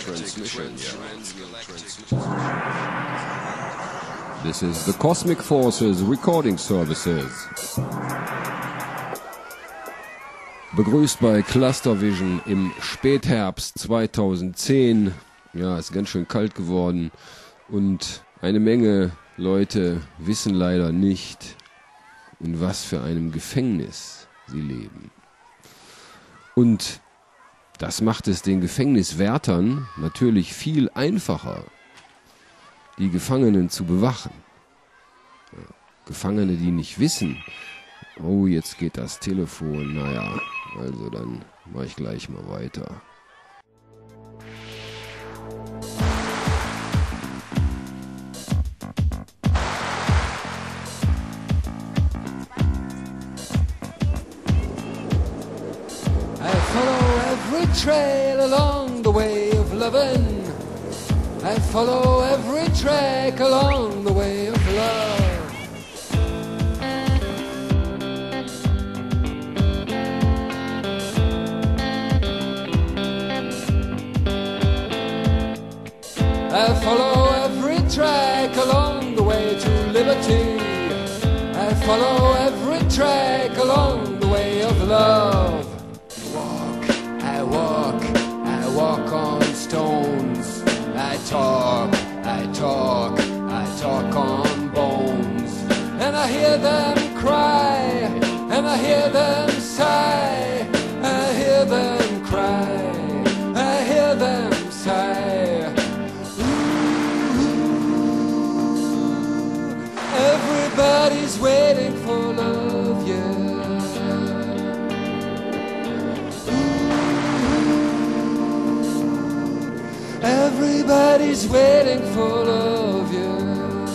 transmission. Yeah. This is the Cosmic Forces Recording Services. Begrüßt bei Cluster Vision im Spätherbst 2010. Ja, ist ganz schön kalt geworden und eine Menge Leute wissen leider nicht, in was für einem Gefängnis sie leben. Und das macht es den Gefängniswärtern natürlich viel einfacher, die Gefangenen zu bewachen. Gefangene, die nicht wissen, oh, jetzt geht das Telefon, naja, also dann mache ich gleich mal weiter. trail along the way of loving. I follow every track along the way of love. I follow every track along the way to liberty. I follow every track along the way of love. walk on stones. I talk, I talk, I talk on bones. And I hear them cry, and I hear them sigh, I hear them cry, I hear them sigh. Ooh, everybody's waiting for love. Everybody's waiting for love, yeah.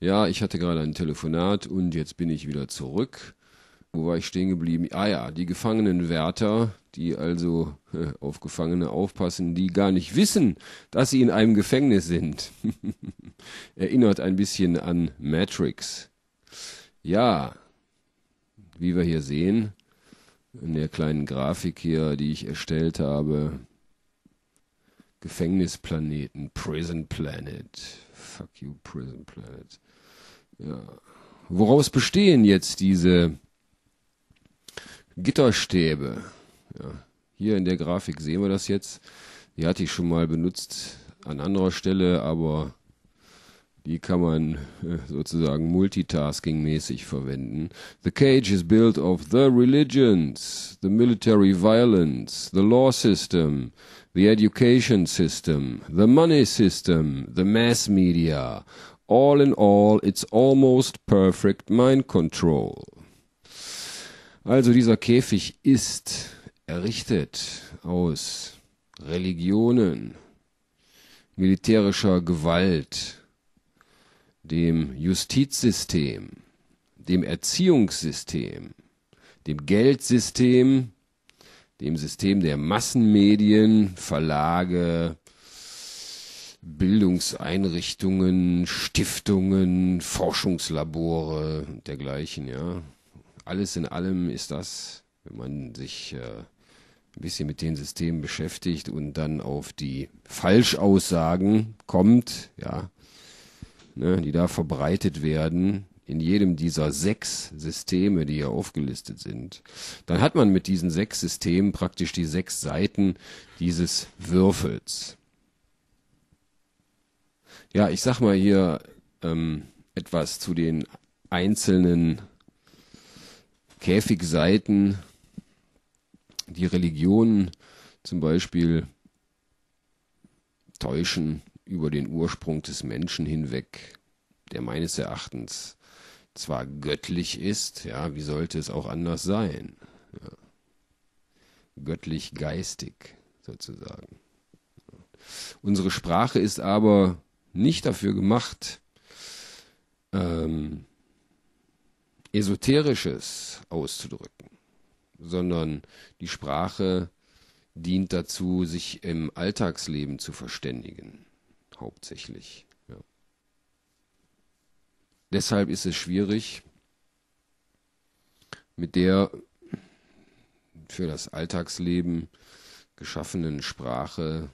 Ja, ich hatte gerade ein Telefonat und jetzt bin ich wieder zurück. Wo war ich stehen geblieben? Ah ja, die Gefangenenwärter, die also auf Gefangene aufpassen, die gar nicht wissen, dass sie in einem Gefängnis sind. Erinnert ein bisschen an Matrix. Ja, wie wir hier sehen, in der kleinen Grafik hier, die ich erstellt habe. Gefängnisplaneten, Prison Planet. Fuck you, Prison Planet. Ja. Woraus bestehen jetzt diese Gitterstäbe? Ja. Hier in der Grafik sehen wir das jetzt. Die hatte ich schon mal benutzt an anderer Stelle, aber die kann man äh, sozusagen multitasking-mäßig verwenden. The cage is built of the religions, the military violence, the law system, the education system, the money system, the mass media. All in all, it's almost perfect mind control. Also dieser Käfig ist errichtet aus Religionen, militärischer Gewalt, dem Justizsystem, dem Erziehungssystem, dem Geldsystem, dem System der Massenmedien, Verlage, Bildungseinrichtungen, Stiftungen, Forschungslabore und dergleichen, ja. Alles in allem ist das, wenn man sich äh, ein bisschen mit den Systemen beschäftigt und dann auf die Falschaussagen kommt, ja, ne, die da verbreitet werden, in jedem dieser sechs Systeme, die hier aufgelistet sind, dann hat man mit diesen sechs Systemen praktisch die sechs Seiten dieses Würfels. Ja, ich sag mal hier ähm, etwas zu den einzelnen Käfigseiten. Die Religionen zum Beispiel täuschen über den Ursprung des Menschen hinweg, der meines Erachtens zwar göttlich ist, ja, wie sollte es auch anders sein? Ja. Göttlich geistig sozusagen. Unsere Sprache ist aber nicht dafür gemacht, ähm, Esoterisches auszudrücken, sondern die Sprache dient dazu, sich im Alltagsleben zu verständigen hauptsächlich. Ja. Deshalb ist es schwierig, mit der für das Alltagsleben geschaffenen Sprache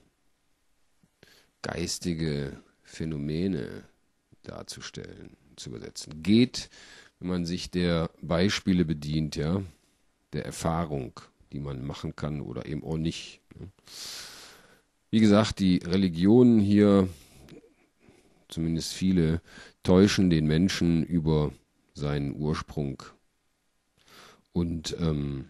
geistige Phänomene darzustellen, zu übersetzen. Geht, wenn man sich der Beispiele bedient, ja, der Erfahrung, die man machen kann oder eben auch nicht. Ne? Wie gesagt, die Religionen hier, zumindest viele, täuschen den Menschen über seinen Ursprung. Und ähm,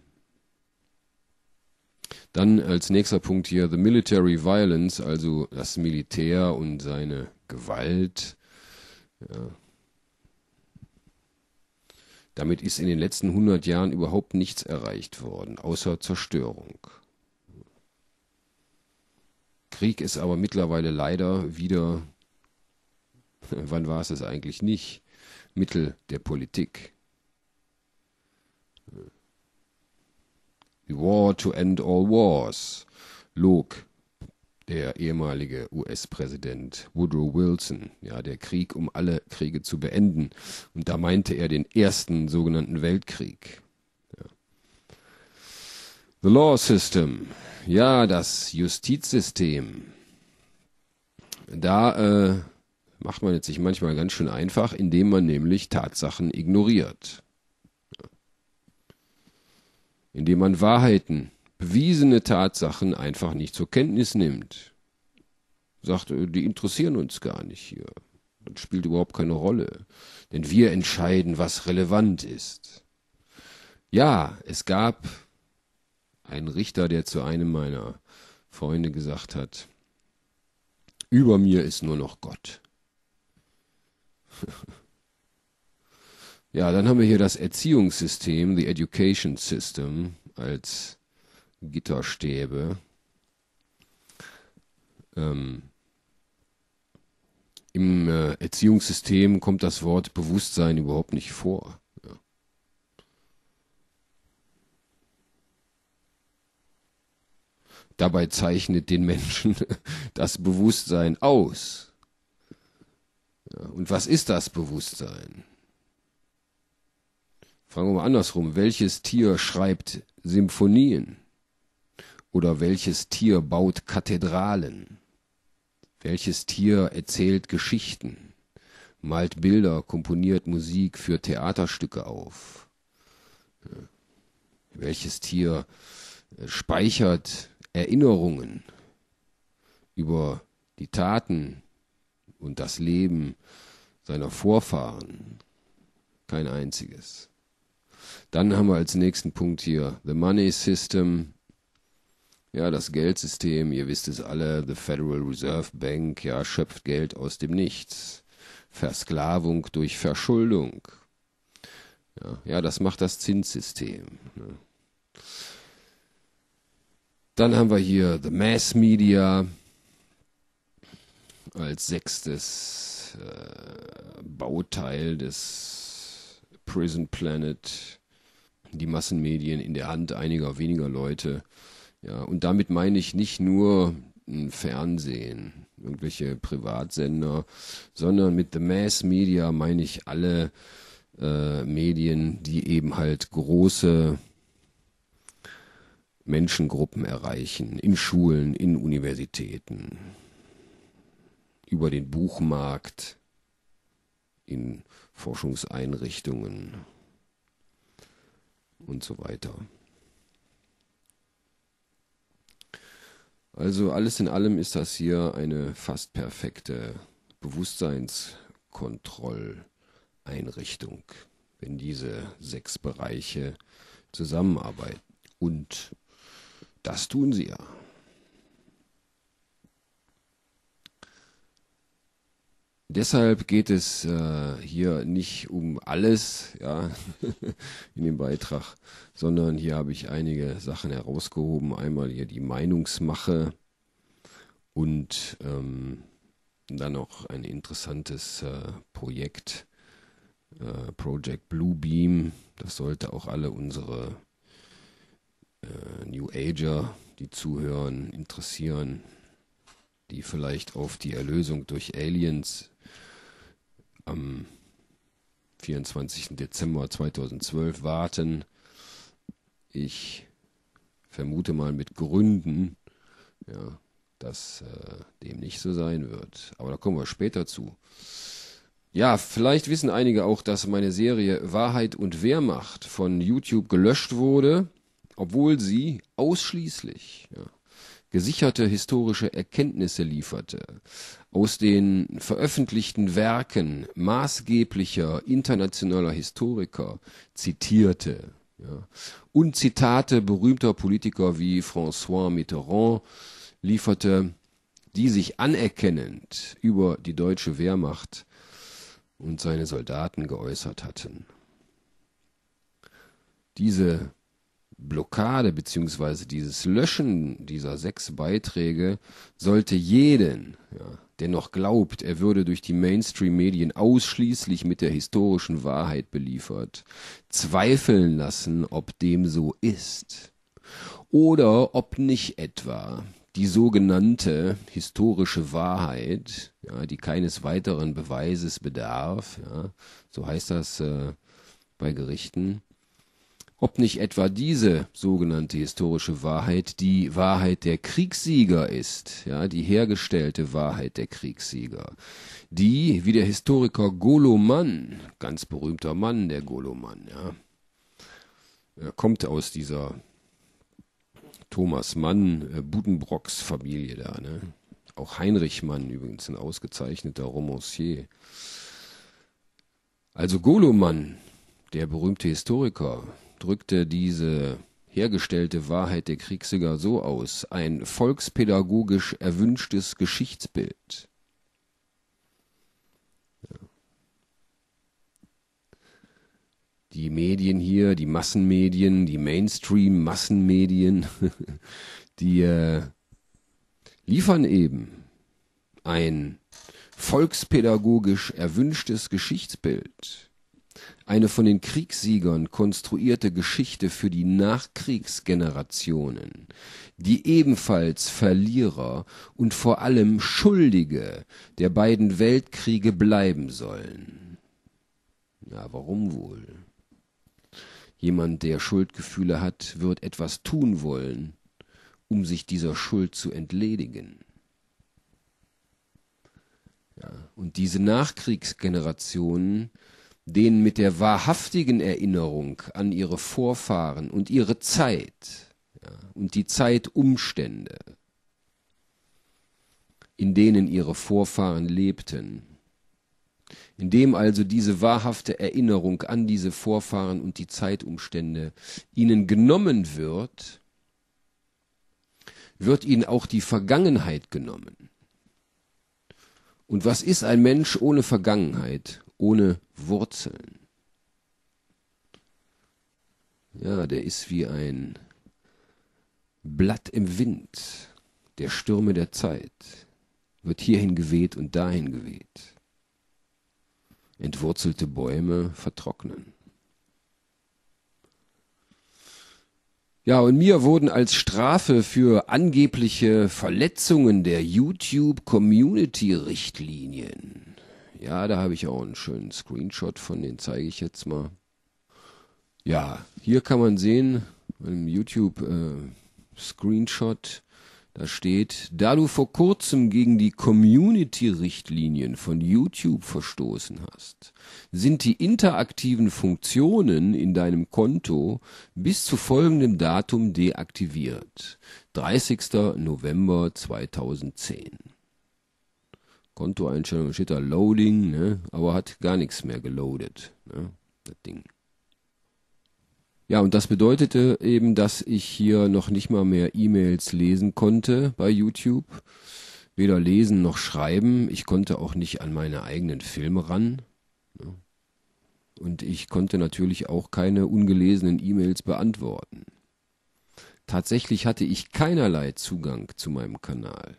dann als nächster Punkt hier The Military Violence, also das Militär und seine Gewalt. Ja. Damit ist in den letzten 100 Jahren überhaupt nichts erreicht worden, außer Zerstörung. Krieg ist aber mittlerweile leider wieder, wann war es es eigentlich nicht, Mittel der Politik. The War to End All Wars, log der ehemalige US-Präsident Woodrow Wilson, ja, der Krieg, um alle Kriege zu beenden. Und da meinte er den ersten sogenannten Weltkrieg. The Law System. Ja, das Justizsystem. Da äh, macht man jetzt sich manchmal ganz schön einfach, indem man nämlich Tatsachen ignoriert. Indem man Wahrheiten, bewiesene Tatsachen einfach nicht zur Kenntnis nimmt. Sagt, äh, die interessieren uns gar nicht hier. Das spielt überhaupt keine Rolle. Denn wir entscheiden, was relevant ist. Ja, es gab ein Richter, der zu einem meiner Freunde gesagt hat, über mir ist nur noch Gott. ja, dann haben wir hier das Erziehungssystem, the Education System, als Gitterstäbe. Ähm, Im äh, Erziehungssystem kommt das Wort Bewusstsein überhaupt nicht vor. Dabei zeichnet den Menschen das Bewusstsein aus. Ja, und was ist das Bewusstsein? Fragen wir mal andersrum. Welches Tier schreibt Symphonien? Oder welches Tier baut Kathedralen? Welches Tier erzählt Geschichten, malt Bilder, komponiert Musik für Theaterstücke auf? Welches Tier äh, speichert Erinnerungen über die Taten und das Leben seiner Vorfahren. Kein einziges. Dann haben wir als nächsten Punkt hier The Money System. Ja, das Geldsystem, ihr wisst es alle, The Federal Reserve Bank, ja, schöpft Geld aus dem Nichts. Versklavung durch Verschuldung. Ja, ja das macht das Zinssystem. Ja. Ne? Dann haben wir hier The Mass Media als sechstes äh, Bauteil des Prison Planet. Die Massenmedien in der Hand einiger weniger Leute. Ja, und damit meine ich nicht nur ein Fernsehen, irgendwelche Privatsender, sondern mit The Mass Media meine ich alle äh, Medien, die eben halt große Menschengruppen erreichen, in Schulen, in Universitäten, über den Buchmarkt, in Forschungseinrichtungen und so weiter. Also alles in allem ist das hier eine fast perfekte Bewusstseinskontrolleinrichtung, wenn diese sechs Bereiche zusammenarbeiten. Und das tun sie ja. Deshalb geht es äh, hier nicht um alles ja, in dem Beitrag, sondern hier habe ich einige Sachen herausgehoben. Einmal hier die Meinungsmache und ähm, dann noch ein interessantes äh, Projekt, äh, Project Bluebeam. Das sollte auch alle unsere äh, New Ager, die zuhören, interessieren, die vielleicht auf die Erlösung durch Aliens am 24. Dezember 2012 warten. Ich vermute mal mit Gründen, ja, dass äh, dem nicht so sein wird. Aber da kommen wir später zu. Ja, vielleicht wissen einige auch, dass meine Serie Wahrheit und Wehrmacht von YouTube gelöscht wurde obwohl sie ausschließlich ja, gesicherte historische Erkenntnisse lieferte, aus den veröffentlichten Werken maßgeblicher internationaler Historiker zitierte ja, und Zitate berühmter Politiker wie François Mitterrand lieferte, die sich anerkennend über die deutsche Wehrmacht und seine Soldaten geäußert hatten. Diese Blockade beziehungsweise dieses Löschen dieser sechs Beiträge sollte jeden, ja, der noch glaubt, er würde durch die Mainstream-Medien ausschließlich mit der historischen Wahrheit beliefert, zweifeln lassen, ob dem so ist. Oder ob nicht etwa die sogenannte historische Wahrheit, ja, die keines weiteren Beweises bedarf, ja, so heißt das äh, bei Gerichten, ob nicht etwa diese sogenannte historische Wahrheit die Wahrheit der Kriegssieger ist, ja, die hergestellte Wahrheit der Kriegssieger, die, wie der Historiker Goloman, ganz berühmter Mann, der Goloman, ja, er kommt aus dieser Thomas Mann, äh, Budenbrocks Familie da, ne? Auch Heinrich Mann übrigens, ein ausgezeichneter Romancier. Also Goloman, der berühmte Historiker, drückte diese hergestellte Wahrheit der Kriegssieger so aus, ein volkspädagogisch erwünschtes Geschichtsbild. Die Medien hier, die Massenmedien, die Mainstream-Massenmedien, die äh, liefern eben ein volkspädagogisch erwünschtes Geschichtsbild eine von den Kriegssiegern konstruierte Geschichte für die Nachkriegsgenerationen, die ebenfalls Verlierer und vor allem Schuldige der beiden Weltkriege bleiben sollen. Ja, warum wohl? Jemand, der Schuldgefühle hat, wird etwas tun wollen, um sich dieser Schuld zu entledigen. Ja, und diese Nachkriegsgenerationen den mit der wahrhaftigen Erinnerung an ihre Vorfahren und ihre Zeit ja, und die Zeitumstände, in denen ihre Vorfahren lebten, indem also diese wahrhafte Erinnerung an diese Vorfahren und die Zeitumstände ihnen genommen wird, wird ihnen auch die Vergangenheit genommen. Und was ist ein Mensch ohne Vergangenheit ohne Wurzeln. Ja, der ist wie ein Blatt im Wind, der Stürme der Zeit, wird hierhin geweht und dahin geweht. Entwurzelte Bäume vertrocknen. Ja, und mir wurden als Strafe für angebliche Verletzungen der YouTube-Community-Richtlinien ja, da habe ich auch einen schönen Screenshot von, den zeige ich jetzt mal. Ja, hier kann man sehen, im YouTube-Screenshot, äh, da steht, da du vor kurzem gegen die Community-Richtlinien von YouTube verstoßen hast, sind die interaktiven Funktionen in deinem Konto bis zu folgendem Datum deaktiviert. 30. November 2010. Kontoeinstellung steht da Loading, ne? aber hat gar nichts mehr geloadet, ne? das Ding. Ja, und das bedeutete eben, dass ich hier noch nicht mal mehr E-Mails lesen konnte bei YouTube. Weder lesen noch schreiben. Ich konnte auch nicht an meine eigenen Filme ran. Ne? Und ich konnte natürlich auch keine ungelesenen E-Mails beantworten. Tatsächlich hatte ich keinerlei Zugang zu meinem Kanal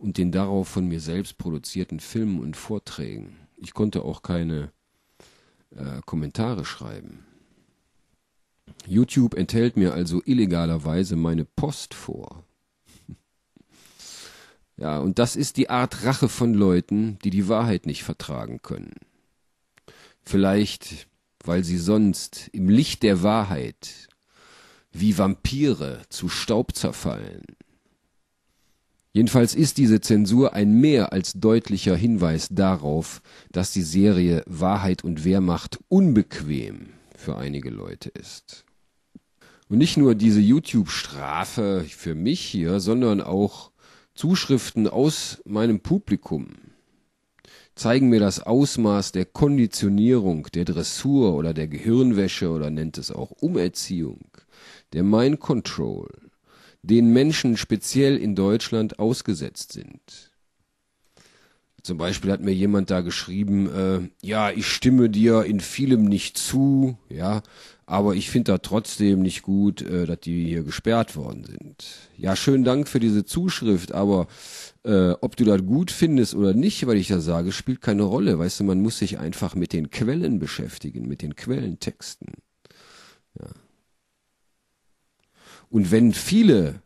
und den darauf von mir selbst produzierten Filmen und Vorträgen. Ich konnte auch keine äh, Kommentare schreiben. YouTube enthält mir also illegalerweise meine Post vor. ja, und das ist die Art Rache von Leuten, die die Wahrheit nicht vertragen können. Vielleicht, weil sie sonst im Licht der Wahrheit wie Vampire zu Staub zerfallen. Jedenfalls ist diese Zensur ein mehr als deutlicher Hinweis darauf, dass die Serie Wahrheit und Wehrmacht unbequem für einige Leute ist. Und nicht nur diese YouTube-Strafe für mich hier, sondern auch Zuschriften aus meinem Publikum zeigen mir das Ausmaß der Konditionierung, der Dressur oder der Gehirnwäsche oder nennt es auch Umerziehung, der Mind Control den Menschen speziell in Deutschland ausgesetzt sind. Zum Beispiel hat mir jemand da geschrieben, äh, ja, ich stimme dir in vielem nicht zu, ja, aber ich finde da trotzdem nicht gut, äh, dass die hier gesperrt worden sind. Ja, schönen Dank für diese Zuschrift, aber äh, ob du das gut findest oder nicht, weil ich da sage, spielt keine Rolle. Weißt du, man muss sich einfach mit den Quellen beschäftigen, mit den Quellentexten. Ja. Und wenn viele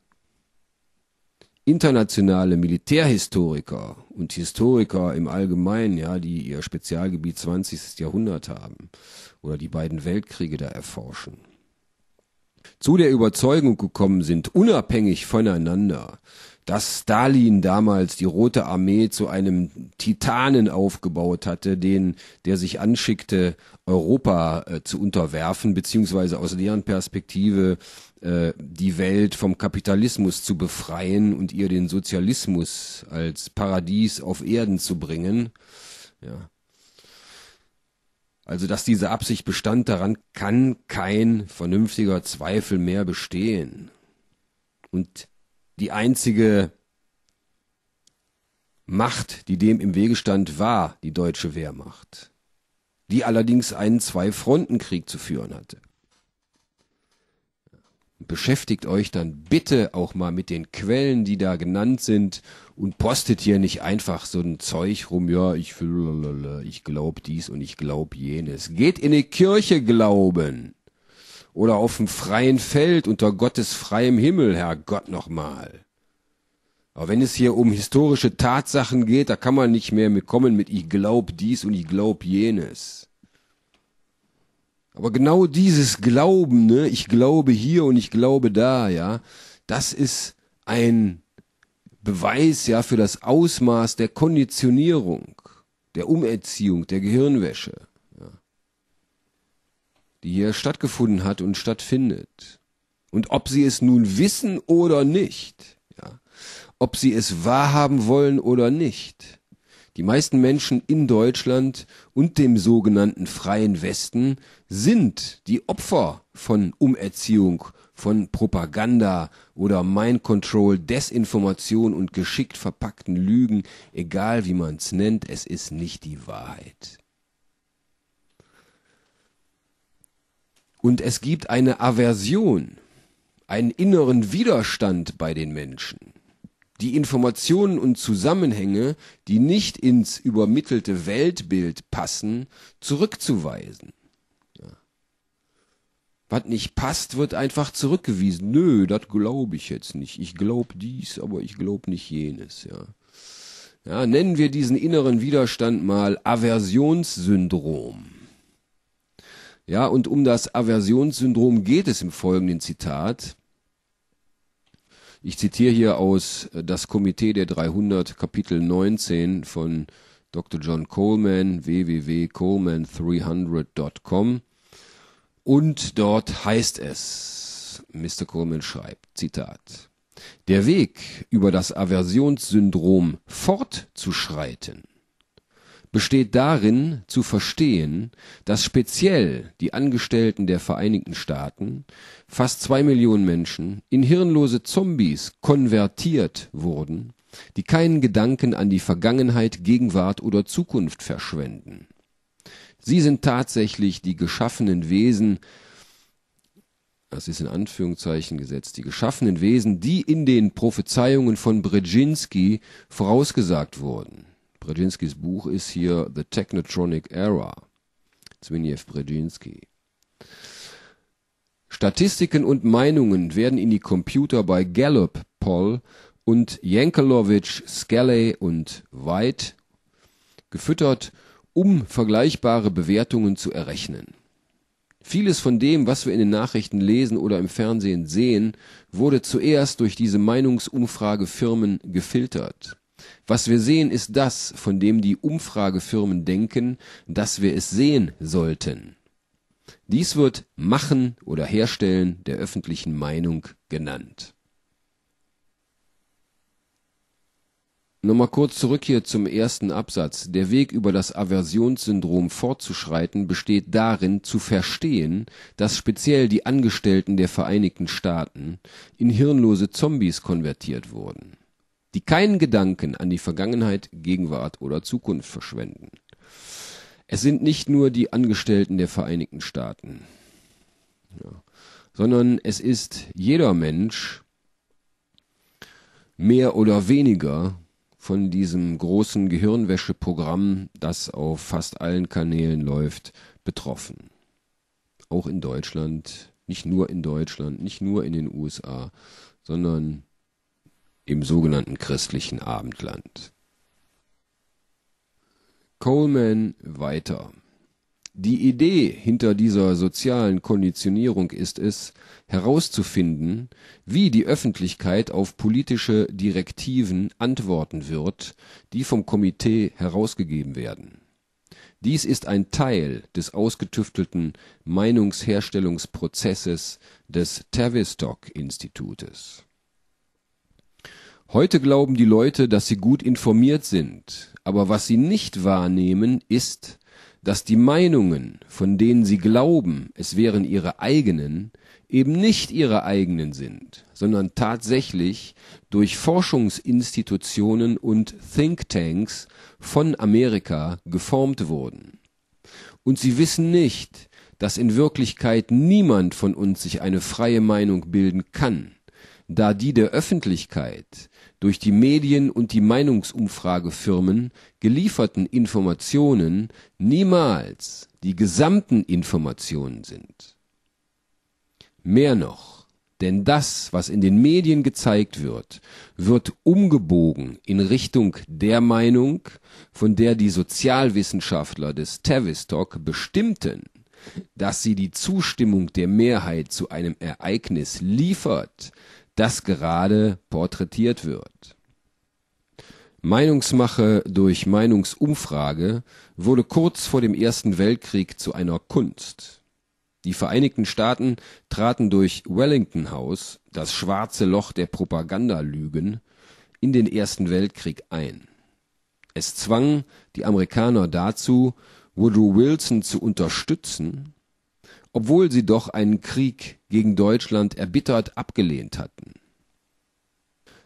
internationale Militärhistoriker und Historiker im Allgemeinen, ja, die ihr Spezialgebiet 20. Jahrhundert haben oder die beiden Weltkriege da erforschen, zu der Überzeugung gekommen sind, unabhängig voneinander, dass Stalin damals die Rote Armee zu einem Titanen aufgebaut hatte, den, der sich anschickte, Europa äh, zu unterwerfen, beziehungsweise aus deren Perspektive äh, die Welt vom Kapitalismus zu befreien und ihr den Sozialismus als Paradies auf Erden zu bringen. Ja. Also, dass diese Absicht bestand, daran kann kein vernünftiger Zweifel mehr bestehen. Und die einzige Macht, die dem im Wege stand, war die deutsche Wehrmacht, die allerdings einen Zwei-Fronten-Krieg zu führen hatte beschäftigt euch dann bitte auch mal mit den Quellen, die da genannt sind und postet hier nicht einfach so ein Zeug rum, ja, ich will, ich glaub dies und ich glaub jenes. Geht in die Kirche glauben oder auf dem freien Feld unter Gottes freiem Himmel, Herrgott nochmal. Aber wenn es hier um historische Tatsachen geht, da kann man nicht mehr mitkommen mit ich glaub dies und ich glaub jenes. Aber genau dieses Glauben, ne, ich glaube hier und ich glaube da, ja, das ist ein Beweis ja für das Ausmaß der Konditionierung, der Umerziehung, der Gehirnwäsche, ja, die hier stattgefunden hat und stattfindet. Und ob sie es nun wissen oder nicht, ja, ob sie es wahrhaben wollen oder nicht. Die meisten Menschen in Deutschland und dem sogenannten freien Westen sind die Opfer von Umerziehung, von Propaganda oder Mind Control, Desinformation und geschickt verpackten Lügen, egal wie man's nennt, es ist nicht die Wahrheit. Und es gibt eine Aversion, einen inneren Widerstand bei den Menschen die Informationen und Zusammenhänge, die nicht ins übermittelte Weltbild passen, zurückzuweisen. Ja. Was nicht passt, wird einfach zurückgewiesen. Nö, das glaube ich jetzt nicht. Ich glaube dies, aber ich glaube nicht jenes, ja. ja. nennen wir diesen inneren Widerstand mal Aversionssyndrom. Ja, und um das Aversionssyndrom geht es im folgenden Zitat. Ich zitiere hier aus äh, Das Komitee der 300, Kapitel 19 von Dr. John Coleman, www.coleman300.com. Und dort heißt es, Mr. Coleman schreibt, Zitat, der Weg, über das Aversionssyndrom fortzuschreiten, besteht darin, zu verstehen, dass speziell die Angestellten der Vereinigten Staaten, fast zwei Millionen Menschen, in hirnlose Zombies konvertiert wurden, die keinen Gedanken an die Vergangenheit, Gegenwart oder Zukunft verschwenden. Sie sind tatsächlich die geschaffenen Wesen, das ist in Anführungszeichen gesetzt, die geschaffenen Wesen, die in den Prophezeiungen von Brzezinski vorausgesagt wurden. Brzezinskis Buch ist hier The Technotronic Era, Zwinjew Brzezinski. Statistiken und Meinungen werden in die Computer bei Gallup, Poll und Jankelowitsch, Skelly und White gefüttert, um vergleichbare Bewertungen zu errechnen. Vieles von dem, was wir in den Nachrichten lesen oder im Fernsehen sehen, wurde zuerst durch diese Meinungsumfragefirmen gefiltert. Was wir sehen, ist das, von dem die Umfragefirmen denken, dass wir es sehen sollten. Dies wird Machen oder Herstellen der öffentlichen Meinung genannt. Nochmal kurz zurück hier zum ersten Absatz. Der Weg über das Aversionssyndrom fortzuschreiten besteht darin, zu verstehen, dass speziell die Angestellten der Vereinigten Staaten in hirnlose Zombies konvertiert wurden die keinen Gedanken an die Vergangenheit, Gegenwart oder Zukunft verschwenden. Es sind nicht nur die Angestellten der Vereinigten Staaten, ja, sondern es ist jeder Mensch mehr oder weniger von diesem großen Gehirnwäscheprogramm, das auf fast allen Kanälen läuft, betroffen. Auch in Deutschland, nicht nur in Deutschland, nicht nur in den USA, sondern im sogenannten christlichen Abendland. Coleman weiter. Die Idee hinter dieser sozialen Konditionierung ist es, herauszufinden, wie die Öffentlichkeit auf politische Direktiven antworten wird, die vom Komitee herausgegeben werden. Dies ist ein Teil des ausgetüftelten Meinungsherstellungsprozesses des Tavistock Institutes. Heute glauben die Leute, dass sie gut informiert sind, aber was sie nicht wahrnehmen, ist, dass die Meinungen, von denen sie glauben, es wären ihre eigenen, eben nicht ihre eigenen sind, sondern tatsächlich durch Forschungsinstitutionen und Thinktanks von Amerika geformt wurden. Und sie wissen nicht, dass in Wirklichkeit niemand von uns sich eine freie Meinung bilden kann, da die der Öffentlichkeit durch die Medien und die Meinungsumfragefirmen gelieferten Informationen niemals die gesamten Informationen sind. Mehr noch, denn das, was in den Medien gezeigt wird, wird umgebogen in Richtung der Meinung, von der die Sozialwissenschaftler des Tavistock bestimmten, dass sie die Zustimmung der Mehrheit zu einem Ereignis liefert, das gerade porträtiert wird. Meinungsmache durch Meinungsumfrage wurde kurz vor dem Ersten Weltkrieg zu einer Kunst. Die Vereinigten Staaten traten durch Wellington House, das schwarze Loch der Propagandalügen, in den Ersten Weltkrieg ein. Es zwang die Amerikaner dazu, Woodrow Wilson zu unterstützen obwohl sie doch einen Krieg gegen Deutschland erbittert abgelehnt hatten.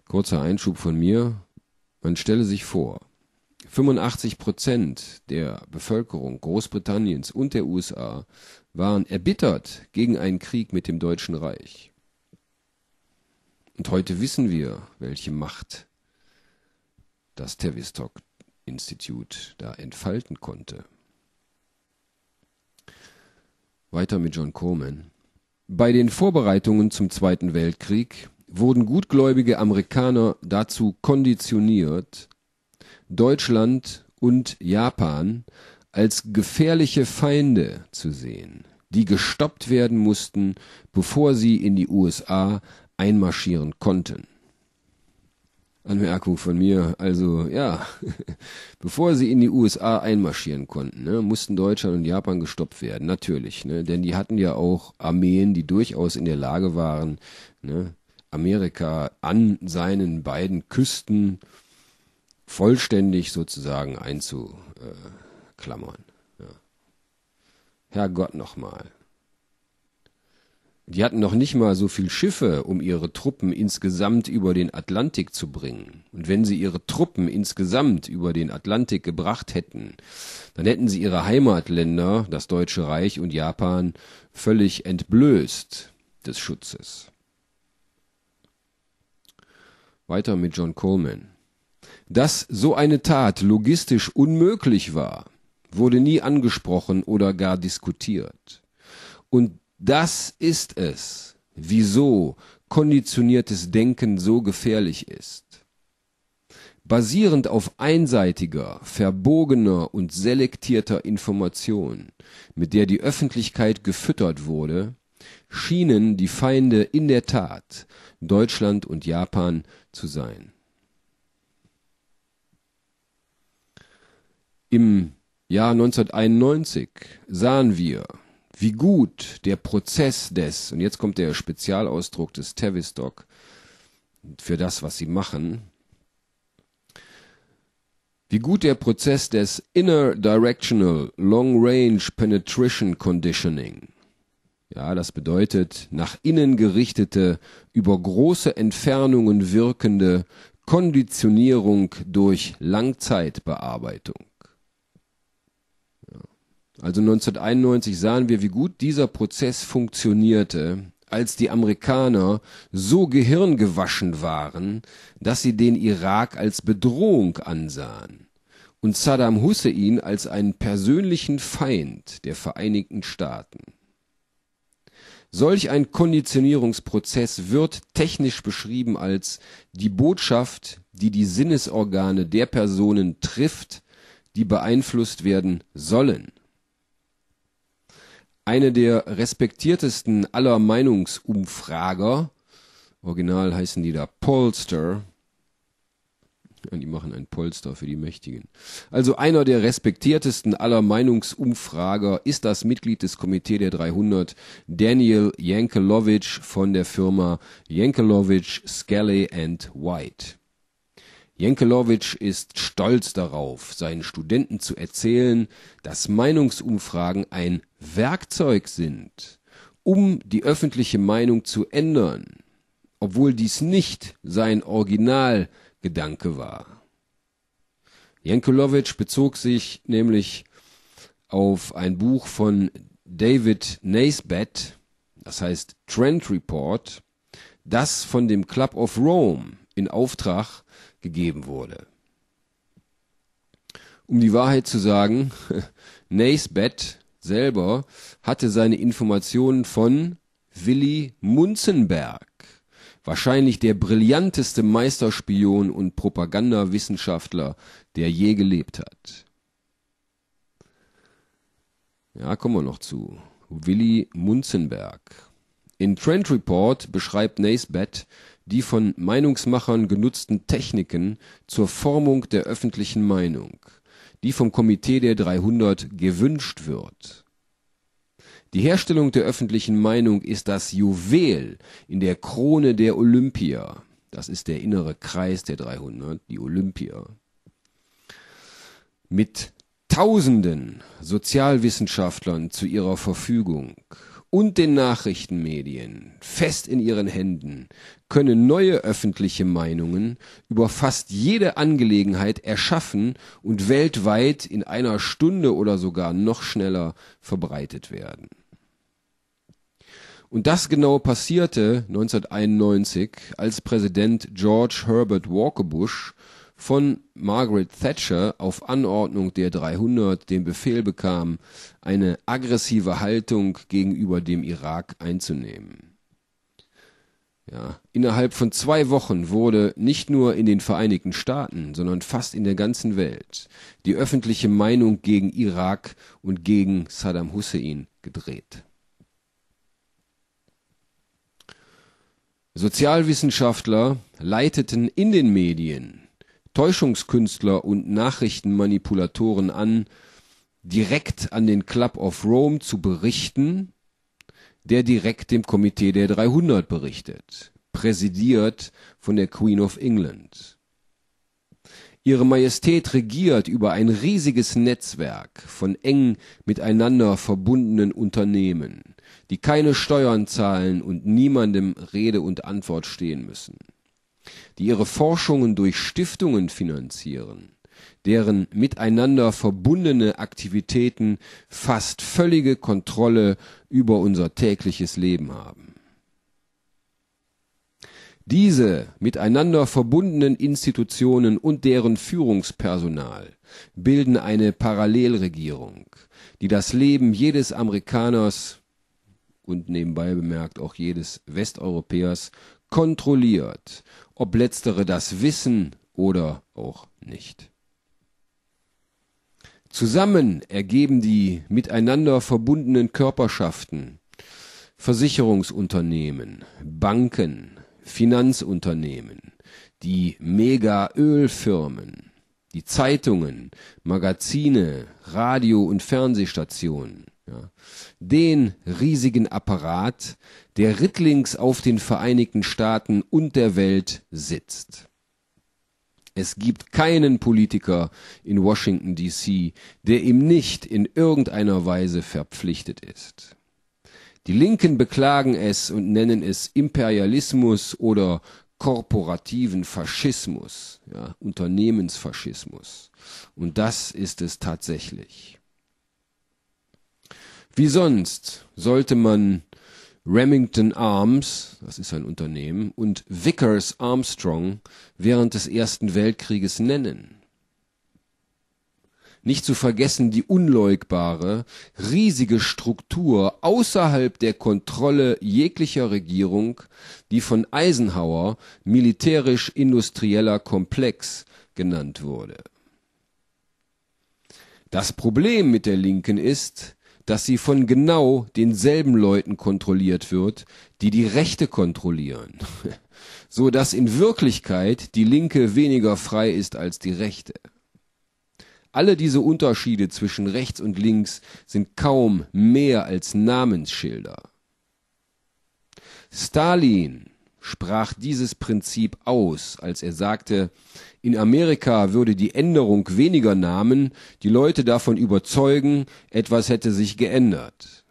Kurzer Einschub von mir. Man stelle sich vor, 85 Prozent der Bevölkerung Großbritanniens und der USA waren erbittert gegen einen Krieg mit dem Deutschen Reich. Und heute wissen wir, welche Macht das Tavistock Institute da entfalten konnte. Weiter mit John Coleman. Bei den Vorbereitungen zum Zweiten Weltkrieg wurden gutgläubige Amerikaner dazu konditioniert, Deutschland und Japan als gefährliche Feinde zu sehen, die gestoppt werden mussten, bevor sie in die USA einmarschieren konnten Anmerkung von mir. Also ja, bevor sie in die USA einmarschieren konnten, ne, mussten Deutschland und Japan gestoppt werden, natürlich. Ne, denn die hatten ja auch Armeen, die durchaus in der Lage waren, ne, Amerika an seinen beiden Küsten vollständig sozusagen einzuklammern. Ja. Herrgott nochmal. Die hatten noch nicht mal so viel Schiffe, um ihre Truppen insgesamt über den Atlantik zu bringen. Und wenn sie ihre Truppen insgesamt über den Atlantik gebracht hätten, dann hätten sie ihre Heimatländer, das Deutsche Reich und Japan, völlig entblößt des Schutzes. Weiter mit John Coleman. Dass so eine Tat logistisch unmöglich war, wurde nie angesprochen oder gar diskutiert. Und das ist es, wieso konditioniertes Denken so gefährlich ist. Basierend auf einseitiger, verbogener und selektierter Information, mit der die Öffentlichkeit gefüttert wurde, schienen die Feinde in der Tat Deutschland und Japan zu sein. Im Jahr 1991 sahen wir, wie gut der Prozess des, und jetzt kommt der Spezialausdruck des Tavistock für das, was sie machen, wie gut der Prozess des Inner Directional Long Range Penetration Conditioning, ja, das bedeutet nach innen gerichtete, über große Entfernungen wirkende Konditionierung durch Langzeitbearbeitung also 1991 sahen wir, wie gut dieser Prozess funktionierte, als die Amerikaner so gehirngewaschen waren, dass sie den Irak als Bedrohung ansahen und Saddam Hussein als einen persönlichen Feind der Vereinigten Staaten. Solch ein Konditionierungsprozess wird technisch beschrieben als die Botschaft, die die Sinnesorgane der Personen trifft, die beeinflusst werden sollen eine der respektiertesten aller Meinungsumfrager. Original heißen die da Polster. Und die machen ein Polster für die Mächtigen. Also einer der respektiertesten aller Meinungsumfrager ist das Mitglied des Komitee der 300, Daniel Jankelovic von der Firma Jankelovic, Skelly and White. Jenkelowitsch ist stolz darauf, seinen Studenten zu erzählen, dass Meinungsumfragen ein Werkzeug sind, um die öffentliche Meinung zu ändern, obwohl dies nicht sein Originalgedanke war. Jenkelowitsch bezog sich nämlich auf ein Buch von David Naisbitt, das heißt Trend Report, das von dem Club of Rome in Auftrag gegeben wurde. Um die Wahrheit zu sagen, Naisbett selber hatte seine Informationen von Willi Munzenberg, wahrscheinlich der brillanteste Meisterspion und Propagandawissenschaftler, der je gelebt hat. Ja, kommen wir noch zu. Willi Munzenberg. In Trend Report beschreibt Naisbett die von Meinungsmachern genutzten Techniken zur Formung der öffentlichen Meinung, die vom Komitee der 300 gewünscht wird. Die Herstellung der öffentlichen Meinung ist das Juwel in der Krone der Olympia. Das ist der innere Kreis der 300, die Olympia. Mit Tausenden Sozialwissenschaftlern zu ihrer Verfügung – und den Nachrichtenmedien fest in ihren Händen können neue öffentliche Meinungen über fast jede Angelegenheit erschaffen und weltweit in einer Stunde oder sogar noch schneller verbreitet werden. Und das genau passierte 1991, als Präsident George Herbert Walker Bush von Margaret Thatcher auf Anordnung der 300 den Befehl bekam, eine aggressive Haltung gegenüber dem Irak einzunehmen. Ja, innerhalb von zwei Wochen wurde nicht nur in den Vereinigten Staaten, sondern fast in der ganzen Welt die öffentliche Meinung gegen Irak und gegen Saddam Hussein gedreht. Sozialwissenschaftler leiteten in den Medien Täuschungskünstler und Nachrichtenmanipulatoren an, direkt an den Club of Rome zu berichten, der direkt dem Komitee der 300 berichtet, präsidiert von der Queen of England. Ihre Majestät regiert über ein riesiges Netzwerk von eng miteinander verbundenen Unternehmen, die keine Steuern zahlen und niemandem Rede und Antwort stehen müssen die ihre Forschungen durch Stiftungen finanzieren, deren miteinander verbundene Aktivitäten fast völlige Kontrolle über unser tägliches Leben haben. Diese miteinander verbundenen Institutionen und deren Führungspersonal bilden eine Parallelregierung, die das Leben jedes Amerikaners und nebenbei bemerkt auch jedes Westeuropäers kontrolliert ob letztere das wissen oder auch nicht. Zusammen ergeben die miteinander verbundenen Körperschaften Versicherungsunternehmen, Banken, Finanzunternehmen, die Mega-Ölfirmen, die Zeitungen, Magazine, Radio- und Fernsehstationen. Ja den riesigen Apparat, der rittlings auf den Vereinigten Staaten und der Welt sitzt. Es gibt keinen Politiker in Washington, DC, der ihm nicht in irgendeiner Weise verpflichtet ist. Die Linken beklagen es und nennen es Imperialismus oder korporativen Faschismus, ja, Unternehmensfaschismus. Und das ist es tatsächlich. Wie sonst sollte man Remington Arms, das ist ein Unternehmen, und Vickers Armstrong während des Ersten Weltkrieges nennen? Nicht zu vergessen die unleugbare, riesige Struktur außerhalb der Kontrolle jeglicher Regierung, die von Eisenhower militärisch-industrieller Komplex genannt wurde. Das Problem mit der Linken ist, dass sie von genau denselben Leuten kontrolliert wird, die die Rechte kontrollieren, so dass in Wirklichkeit die Linke weniger frei ist als die Rechte. Alle diese Unterschiede zwischen rechts und links sind kaum mehr als Namensschilder. Stalin sprach dieses Prinzip aus, als er sagte, in Amerika würde die Änderung weniger Namen die Leute davon überzeugen, etwas hätte sich geändert.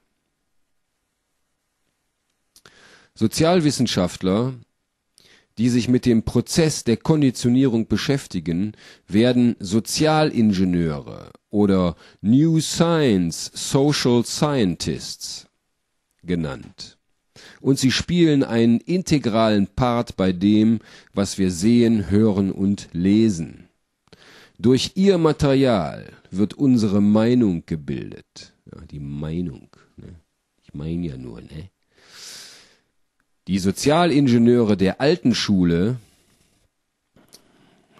Sozialwissenschaftler, die sich mit dem Prozess der Konditionierung beschäftigen, werden Sozialingenieure oder New Science Social Scientists genannt und sie spielen einen integralen Part bei dem, was wir sehen, hören und lesen. Durch ihr Material wird unsere Meinung gebildet. Ja, die Meinung. Ne? Ich meine ja nur, ne? Die Sozialingenieure der alten Schule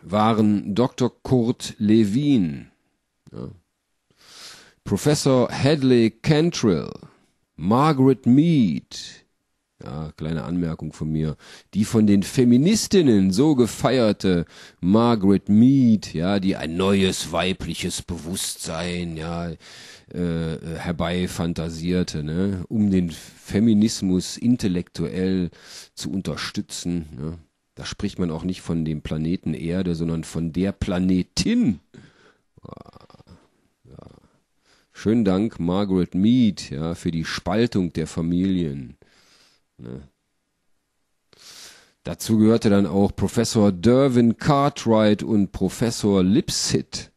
waren Dr. Kurt Levin, ja. Professor Hadley Cantrell, Margaret Mead, ja, kleine Anmerkung von mir, die von den Feministinnen so gefeierte Margaret Mead, ja, die ein neues weibliches Bewusstsein, ja, äh, äh, herbeifantasierte, ne, um den Feminismus intellektuell zu unterstützen, ne. Da spricht man auch nicht von dem Planeten Erde, sondern von der Planetin. Ja. Schönen Dank, Margaret Mead, ja, für die Spaltung der Familien. Ne? Dazu gehörte dann auch Professor Derwin Cartwright und Professor Lipsit,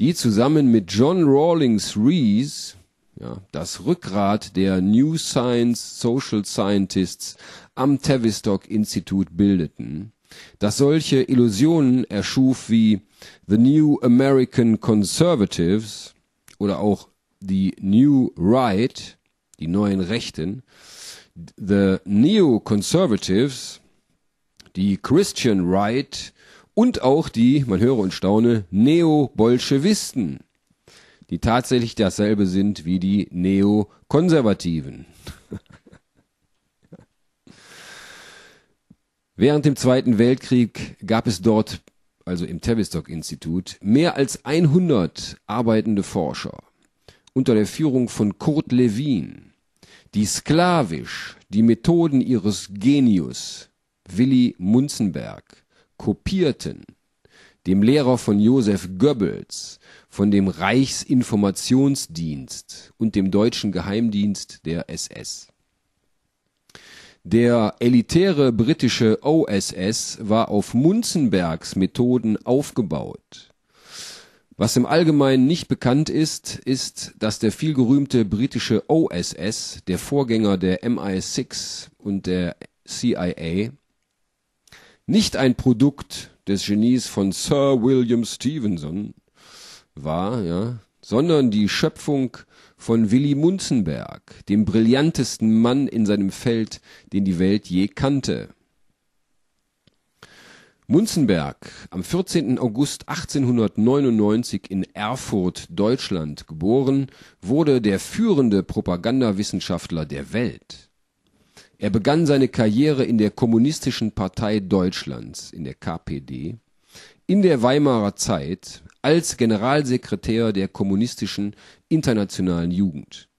die zusammen mit John Rawlings Rees ja, das Rückgrat der New Science Social Scientists am Tavistock Institut bildeten, das solche Illusionen erschuf wie The New American Conservatives oder auch die New Right, die neuen Rechten, The Neoconservatives, die Christian Right und auch die, man höre und staune, Neobolschewisten, die tatsächlich dasselbe sind wie die Neokonservativen. Während dem Zweiten Weltkrieg gab es dort, also im Tavistock-Institut, mehr als 100 arbeitende Forscher unter der Führung von Kurt Lewin die sklavisch die Methoden ihres Genius Willi Munzenberg kopierten, dem Lehrer von Josef Goebbels, von dem Reichsinformationsdienst und dem deutschen Geheimdienst der SS. Der elitäre britische OSS war auf Munzenbergs Methoden aufgebaut was im Allgemeinen nicht bekannt ist, ist, dass der vielgerühmte britische OSS, der Vorgänger der MI6 und der CIA, nicht ein Produkt des Genies von Sir William Stevenson war, ja, sondern die Schöpfung von Willy Munzenberg, dem brillantesten Mann in seinem Feld, den die Welt je kannte. Munzenberg, am 14. August 1899 in Erfurt, Deutschland, geboren, wurde der führende Propagandawissenschaftler der Welt. Er begann seine Karriere in der Kommunistischen Partei Deutschlands, in der KPD, in der Weimarer Zeit als Generalsekretär der Kommunistischen Internationalen Jugend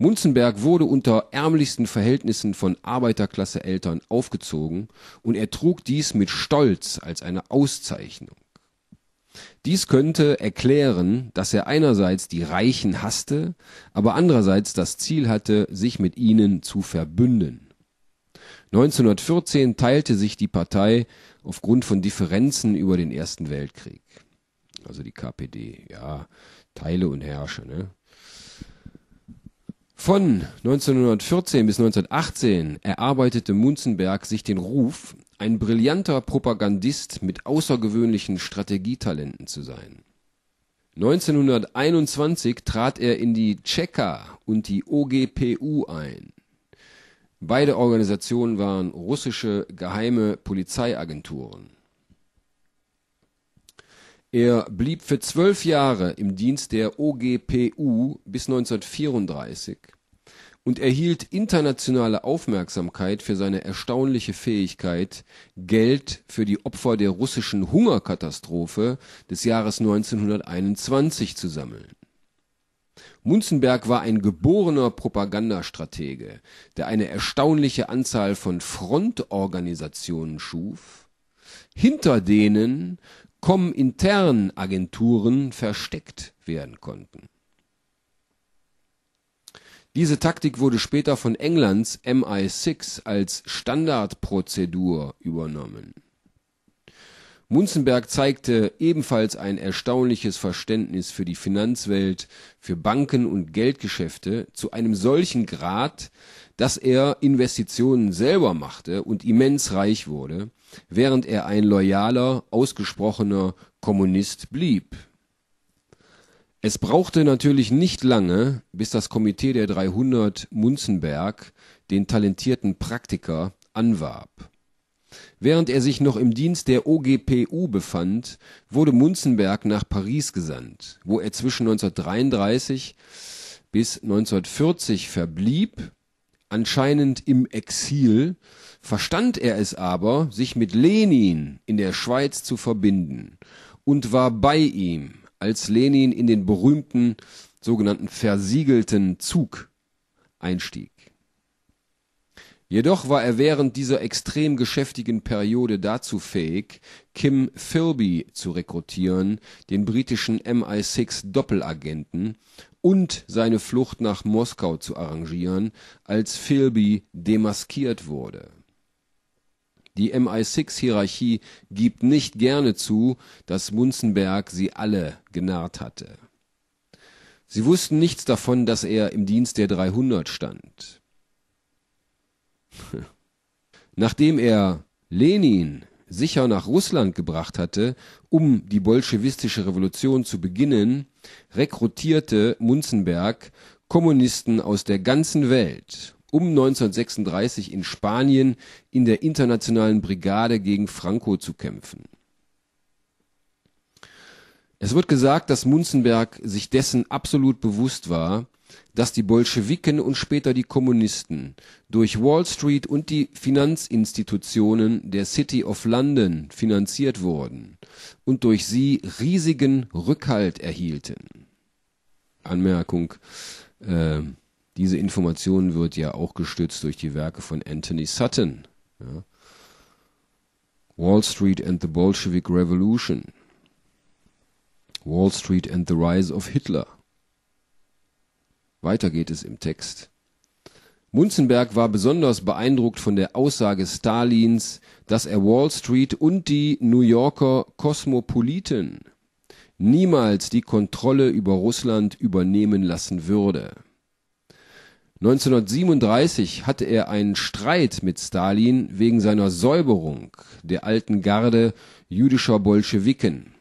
Munzenberg wurde unter ärmlichsten Verhältnissen von Arbeiterklasse-Eltern aufgezogen und er trug dies mit Stolz als eine Auszeichnung. Dies könnte erklären, dass er einerseits die Reichen hasste, aber andererseits das Ziel hatte, sich mit ihnen zu verbünden. 1914 teilte sich die Partei aufgrund von Differenzen über den Ersten Weltkrieg. Also die KPD, ja, teile und herrsche, ne? Von 1914 bis 1918 erarbeitete Munzenberg sich den Ruf, ein brillanter Propagandist mit außergewöhnlichen Strategietalenten zu sein. 1921 trat er in die Tscheka und die OGPU ein. Beide Organisationen waren russische geheime Polizeiagenturen er blieb für zwölf Jahre im Dienst der OGPU bis 1934 und erhielt internationale Aufmerksamkeit für seine erstaunliche Fähigkeit, Geld für die Opfer der russischen Hungerkatastrophe des Jahres 1921 zu sammeln. Munzenberg war ein geborener Propagandastratege, der eine erstaunliche Anzahl von Frontorganisationen schuf, hinter denen kominternen Agenturen versteckt werden konnten. Diese Taktik wurde später von Englands MI6 als Standardprozedur übernommen. Munzenberg zeigte ebenfalls ein erstaunliches Verständnis für die Finanzwelt, für Banken und Geldgeschäfte zu einem solchen Grad, dass er Investitionen selber machte und immens reich wurde, während er ein loyaler, ausgesprochener Kommunist blieb. Es brauchte natürlich nicht lange, bis das Komitee der 300 Munzenberg den talentierten Praktiker anwarb. Während er sich noch im Dienst der OGPU befand, wurde Munzenberg nach Paris gesandt, wo er zwischen 1933 bis 1940 verblieb, anscheinend im Exil, Verstand er es aber, sich mit Lenin in der Schweiz zu verbinden und war bei ihm, als Lenin in den berühmten sogenannten versiegelten Zug einstieg. Jedoch war er während dieser extrem geschäftigen Periode dazu fähig, Kim Philby zu rekrutieren, den britischen MI6-Doppelagenten, und seine Flucht nach Moskau zu arrangieren, als Philby demaskiert wurde die MI6-Hierarchie gibt nicht gerne zu, dass Munzenberg sie alle genarrt hatte. Sie wussten nichts davon, dass er im Dienst der 300 stand. Nachdem er Lenin sicher nach Russland gebracht hatte, um die bolschewistische Revolution zu beginnen, rekrutierte Munzenberg Kommunisten aus der ganzen Welt um 1936 in Spanien in der Internationalen Brigade gegen Franco zu kämpfen. Es wird gesagt, dass Munzenberg sich dessen absolut bewusst war, dass die Bolschewiken und später die Kommunisten durch Wall Street und die Finanzinstitutionen der City of London finanziert wurden und durch sie riesigen Rückhalt erhielten. Anmerkung äh diese Information wird ja auch gestützt durch die Werke von Anthony Sutton. Ja. Wall Street and the Bolshevik Revolution. Wall Street and the Rise of Hitler. Weiter geht es im Text. Munzenberg war besonders beeindruckt von der Aussage Stalins, dass er Wall Street und die New Yorker Kosmopoliten niemals die Kontrolle über Russland übernehmen lassen würde. 1937 hatte er einen Streit mit Stalin wegen seiner Säuberung der alten Garde jüdischer Bolschewiken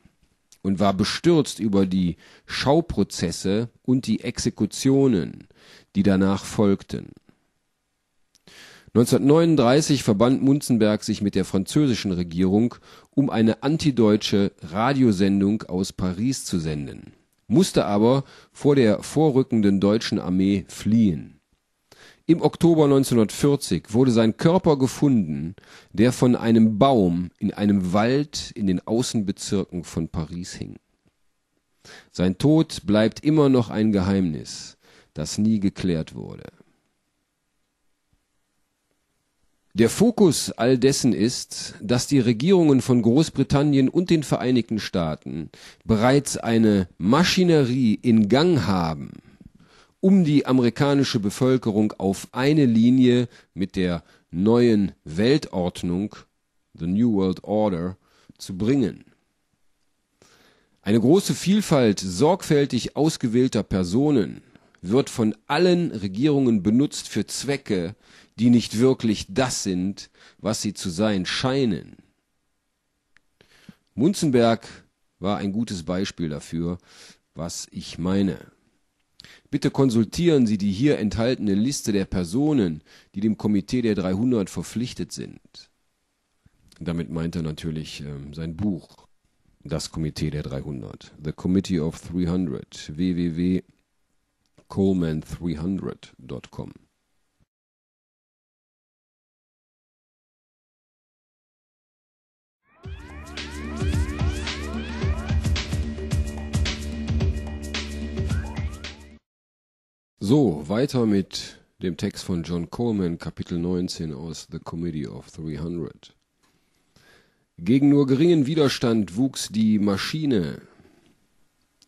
und war bestürzt über die Schauprozesse und die Exekutionen, die danach folgten. 1939 verband Munzenberg sich mit der französischen Regierung, um eine antideutsche Radiosendung aus Paris zu senden, musste aber vor der vorrückenden deutschen Armee fliehen im Oktober 1940 wurde sein Körper gefunden, der von einem Baum in einem Wald in den Außenbezirken von Paris hing. Sein Tod bleibt immer noch ein Geheimnis, das nie geklärt wurde. Der Fokus all dessen ist, dass die Regierungen von Großbritannien und den Vereinigten Staaten bereits eine Maschinerie in Gang haben, um die amerikanische Bevölkerung auf eine Linie mit der neuen Weltordnung, The New World Order, zu bringen. Eine große Vielfalt sorgfältig ausgewählter Personen wird von allen Regierungen benutzt für Zwecke, die nicht wirklich das sind, was sie zu sein scheinen. Munzenberg war ein gutes Beispiel dafür, was ich meine. Bitte konsultieren Sie die hier enthaltene Liste der Personen, die dem Komitee der 300 verpflichtet sind. Damit meint er natürlich ähm, sein Buch, das Komitee der 300, The Committee of 300, www.coleman300.com. So, weiter mit dem Text von John Coleman, Kapitel 19 aus The Committee of 300. Gegen nur geringen Widerstand wuchs die Maschine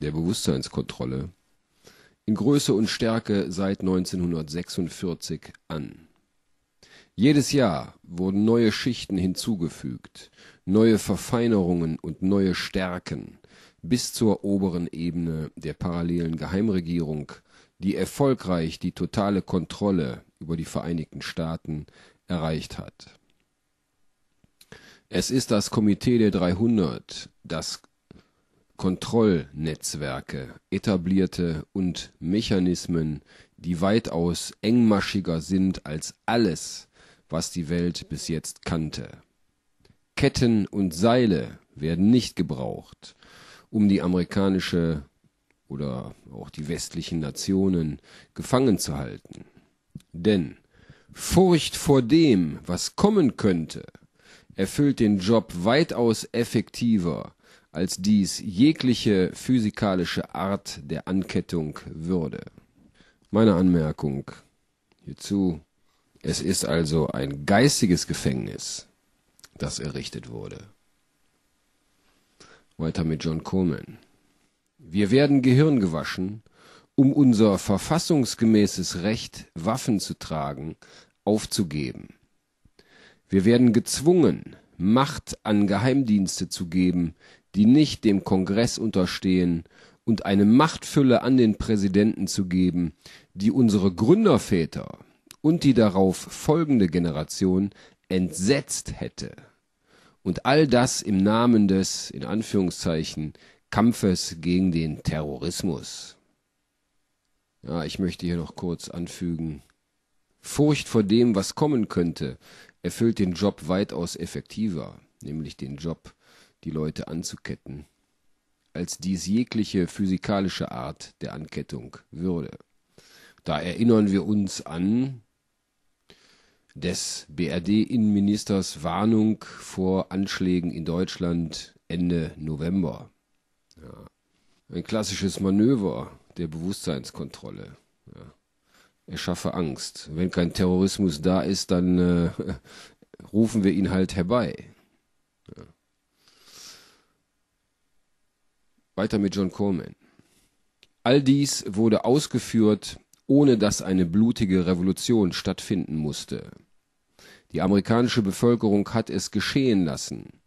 der Bewusstseinskontrolle in Größe und Stärke seit 1946 an. Jedes Jahr wurden neue Schichten hinzugefügt, neue Verfeinerungen und neue Stärken bis zur oberen Ebene der parallelen Geheimregierung die erfolgreich die totale Kontrolle über die Vereinigten Staaten erreicht hat. Es ist das Komitee der 300, das Kontrollnetzwerke etablierte und Mechanismen, die weitaus engmaschiger sind als alles, was die Welt bis jetzt kannte. Ketten und Seile werden nicht gebraucht, um die amerikanische oder auch die westlichen Nationen gefangen zu halten. Denn Furcht vor dem, was kommen könnte, erfüllt den Job weitaus effektiver, als dies jegliche physikalische Art der Ankettung würde. Meine Anmerkung hierzu, es ist also ein geistiges Gefängnis, das errichtet wurde. Weiter mit John Coleman. Wir werden gehirngewaschen, um unser verfassungsgemäßes Recht, Waffen zu tragen, aufzugeben. Wir werden gezwungen, Macht an Geheimdienste zu geben, die nicht dem Kongress unterstehen, und eine Machtfülle an den Präsidenten zu geben, die unsere Gründerväter und die darauf folgende Generation entsetzt hätte. Und all das im Namen des, in Anführungszeichen, Kampfes gegen den Terrorismus. Ja, ich möchte hier noch kurz anfügen. Furcht vor dem, was kommen könnte, erfüllt den Job weitaus effektiver, nämlich den Job, die Leute anzuketten, als dies jegliche physikalische Art der Ankettung würde. Da erinnern wir uns an des BRD-Innenministers Warnung vor Anschlägen in Deutschland Ende November. Ja. Ein klassisches Manöver der Bewusstseinskontrolle. Ja. schaffe Angst. Wenn kein Terrorismus da ist, dann äh, rufen wir ihn halt herbei. Ja. Weiter mit John Coleman. All dies wurde ausgeführt, ohne dass eine blutige Revolution stattfinden musste. Die amerikanische Bevölkerung hat es geschehen lassen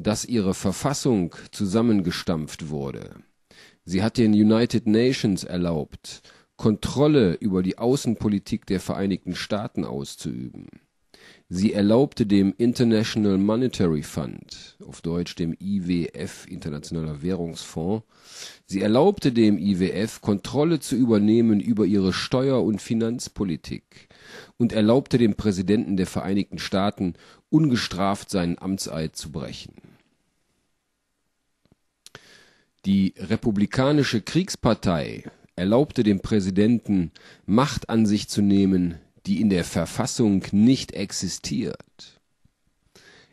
dass ihre Verfassung zusammengestampft wurde. Sie hat den United Nations erlaubt, Kontrolle über die Außenpolitik der Vereinigten Staaten auszuüben. Sie erlaubte dem International Monetary Fund, auf Deutsch dem IWF Internationaler Währungsfonds, sie erlaubte dem IWF Kontrolle zu übernehmen über ihre Steuer- und Finanzpolitik und erlaubte dem Präsidenten der Vereinigten Staaten ungestraft seinen Amtseid zu brechen die Republikanische Kriegspartei erlaubte dem Präsidenten, Macht an sich zu nehmen, die in der Verfassung nicht existiert.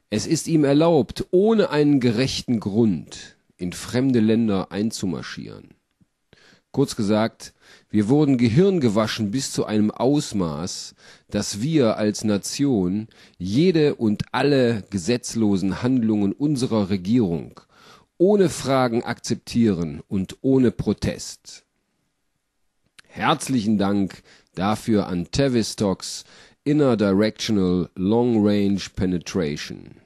Es ist ihm erlaubt, ohne einen gerechten Grund in fremde Länder einzumarschieren. Kurz gesagt, wir wurden gehirngewaschen bis zu einem Ausmaß, dass wir als Nation jede und alle gesetzlosen Handlungen unserer Regierung ohne Fragen akzeptieren und ohne Protest. Herzlichen Dank dafür an Tavistock's Inner Directional Long Range Penetration,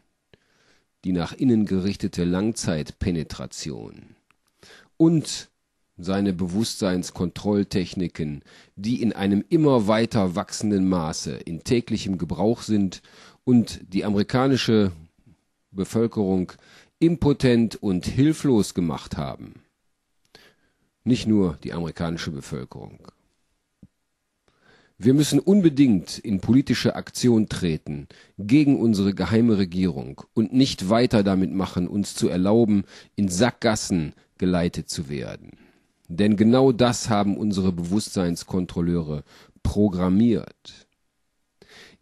die nach innen gerichtete Langzeitpenetration und seine Bewusstseinskontrolltechniken, die in einem immer weiter wachsenden Maße in täglichem Gebrauch sind und die amerikanische Bevölkerung impotent und hilflos gemacht haben. Nicht nur die amerikanische Bevölkerung. Wir müssen unbedingt in politische Aktion treten gegen unsere geheime Regierung und nicht weiter damit machen, uns zu erlauben, in Sackgassen geleitet zu werden. Denn genau das haben unsere Bewusstseinskontrolleure programmiert.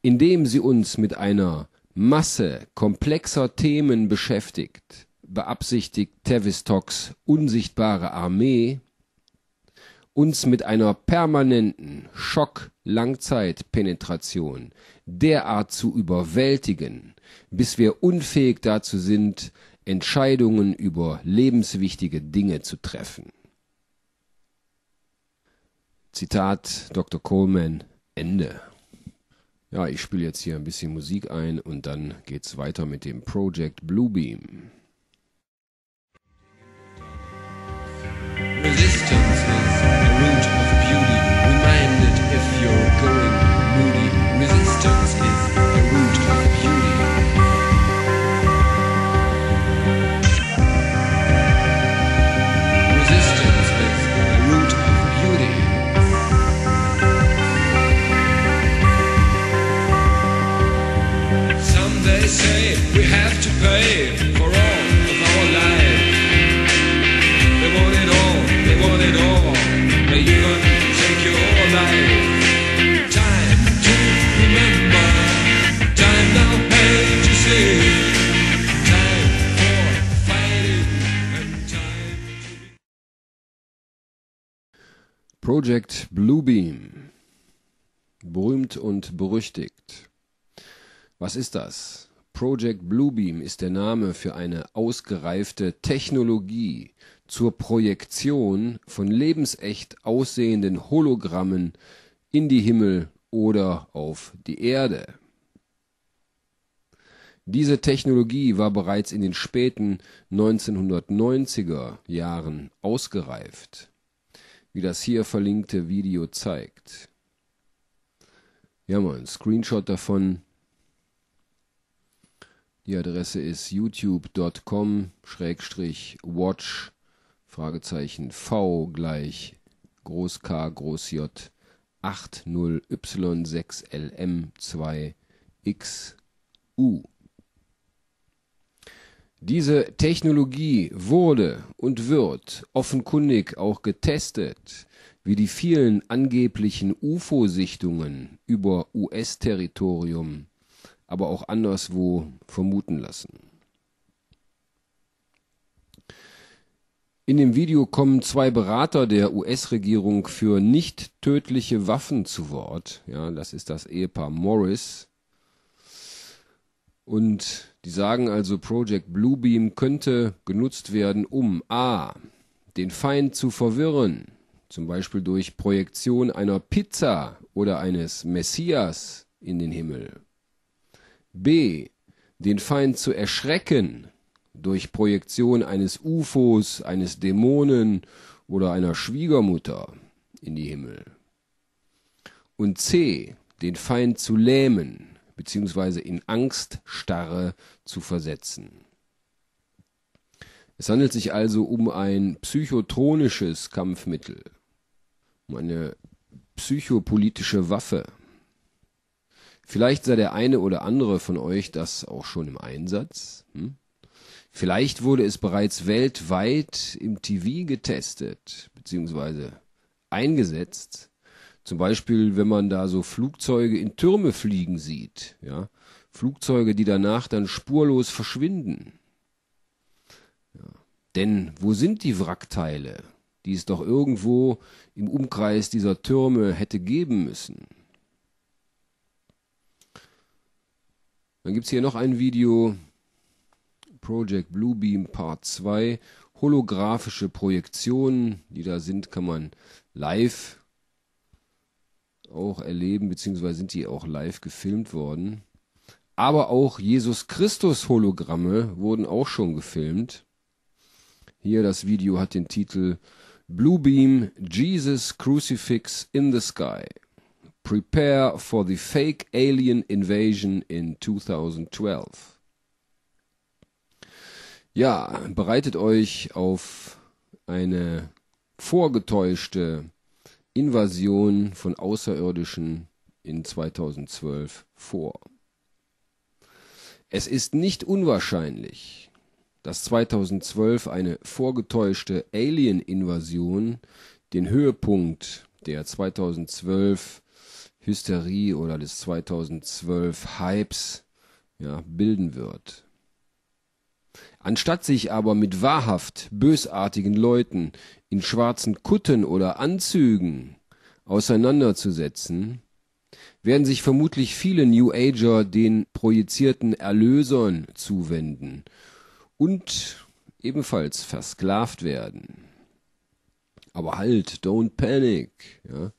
Indem sie uns mit einer Masse komplexer Themen beschäftigt, beabsichtigt Tavistocks unsichtbare Armee, uns mit einer permanenten Schock-Langzeitpenetration derart zu überwältigen, bis wir unfähig dazu sind, Entscheidungen über lebenswichtige Dinge zu treffen. Zitat Dr. Coleman Ende. Ja, ich spiele jetzt hier ein bisschen Musik ein und dann geht's weiter mit dem Project Bluebeam. Resistance is a root of beauty. Remind if you're going Project Bluebeam. Berühmt und berüchtigt. Was ist das? Project Bluebeam ist der Name für eine ausgereifte Technologie zur Projektion von lebensecht aussehenden Hologrammen in die Himmel oder auf die Erde. Diese Technologie war bereits in den späten 1990er Jahren ausgereift wie das hier verlinkte Video zeigt. Ja, mal ein Screenshot davon. Die Adresse ist youtube.com-watch Fragezeichen V gleich Groß K Groß J 80Y6LM2XU. Diese Technologie wurde und wird offenkundig auch getestet, wie die vielen angeblichen UFO-Sichtungen über US-Territorium, aber auch anderswo vermuten lassen. In dem Video kommen zwei Berater der US-Regierung für nicht tödliche Waffen zu Wort. Ja, das ist das Ehepaar Morris und die sagen also, Project Bluebeam könnte genutzt werden, um a. den Feind zu verwirren, zum Beispiel durch Projektion einer Pizza oder eines Messias in den Himmel. b. den Feind zu erschrecken, durch Projektion eines UFOs, eines Dämonen oder einer Schwiegermutter in die Himmel. Und c. den Feind zu lähmen bzw. in Angststarre zu versetzen. Es handelt sich also um ein psychotronisches Kampfmittel, um eine psychopolitische Waffe. Vielleicht sei der eine oder andere von euch das auch schon im Einsatz. Hm? Vielleicht wurde es bereits weltweit im TV getestet bzw. eingesetzt. Zum Beispiel, wenn man da so Flugzeuge in Türme fliegen sieht, ja, Flugzeuge, die danach dann spurlos verschwinden. Ja. Denn wo sind die Wrackteile, die es doch irgendwo im Umkreis dieser Türme hätte geben müssen? Dann gibt es hier noch ein Video, Project Bluebeam Part 2, holographische Projektionen, die da sind, kann man live auch erleben, beziehungsweise sind die auch live gefilmt worden. Aber auch Jesus Christus Hologramme wurden auch schon gefilmt. Hier das Video hat den Titel Bluebeam Jesus Crucifix in the Sky. Prepare for the Fake Alien Invasion in 2012. Ja, bereitet euch auf eine vorgetäuschte Invasion von Außerirdischen in 2012 vor. Es ist nicht unwahrscheinlich, dass 2012 eine vorgetäuschte Alien-Invasion den Höhepunkt der 2012 Hysterie oder des 2012 Hypes ja, bilden wird. Anstatt sich aber mit wahrhaft bösartigen Leuten in schwarzen Kutten oder Anzügen auseinanderzusetzen, werden sich vermutlich viele New Ager den projizierten Erlösern zuwenden und ebenfalls versklavt werden. Aber halt, don't panic, ja?